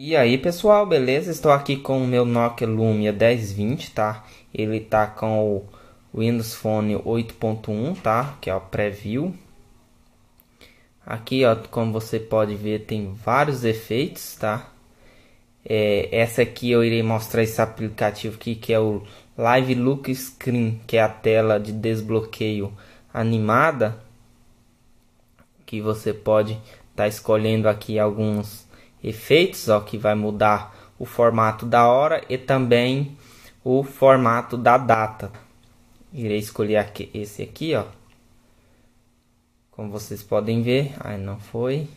E aí pessoal, beleza? Estou aqui com o meu Nokia Lumia 1020, tá? Ele tá com o Windows Phone 8.1, tá? Que é o preview. Aqui, ó, como você pode ver, tem vários efeitos, tá? É, essa aqui eu irei mostrar esse aplicativo aqui, que é o Live Look Screen, que é a tela de desbloqueio animada. Que você pode estar tá escolhendo aqui alguns efeitos, ó, que vai mudar o formato da hora e também o formato da data. Irei escolher aqui, esse aqui, ó. Como vocês podem ver, aí não foi.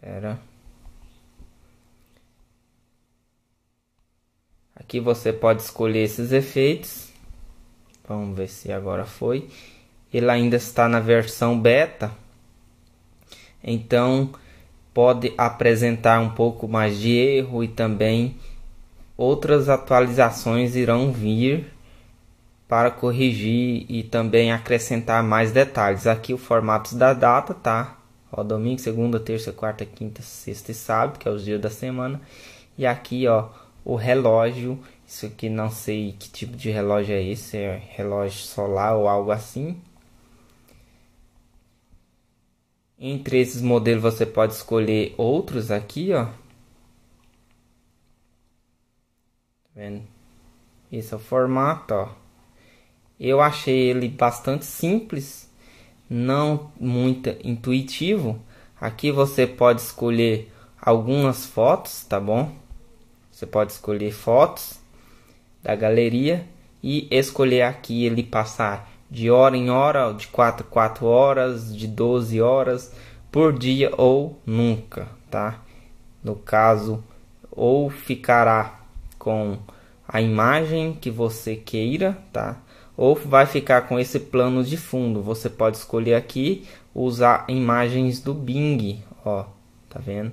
era Aqui você pode escolher esses efeitos. Vamos ver se agora foi. Ele ainda está na versão beta. Então, pode apresentar um pouco mais de erro e também outras atualizações irão vir para corrigir e também acrescentar mais detalhes. Aqui o formato da data, tá? Ó, domingo, segunda, terça, quarta, quinta, sexta e sábado, que é os dias da semana. E aqui, ó, o relógio. Isso aqui não sei que tipo de relógio é esse, é relógio solar ou algo assim. Entre esses modelos você pode escolher outros aqui, ó. Tá vendo? Esse é o formato, ó. Eu achei ele bastante simples, não muito intuitivo. Aqui você pode escolher algumas fotos, tá bom? Você pode escolher fotos da galeria e escolher aqui ele passar de hora em hora, de 4 4 horas, de 12 horas por dia ou nunca, tá? No caso, ou ficará com a imagem que você queira, tá? Ou vai ficar com esse plano de fundo. Você pode escolher aqui usar imagens do Bing, ó, tá vendo?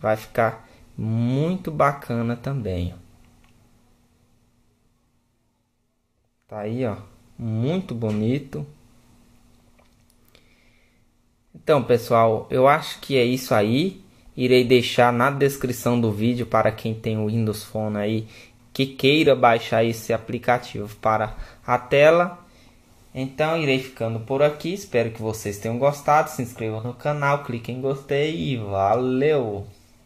Vai ficar muito bacana também. Tá aí, ó muito bonito. Então, pessoal, eu acho que é isso aí. Irei deixar na descrição do vídeo para quem tem o Windows Phone aí que queira baixar esse aplicativo para a tela. Então, irei ficando por aqui. Espero que vocês tenham gostado. Se inscrevam no canal, cliquem em gostei e valeu!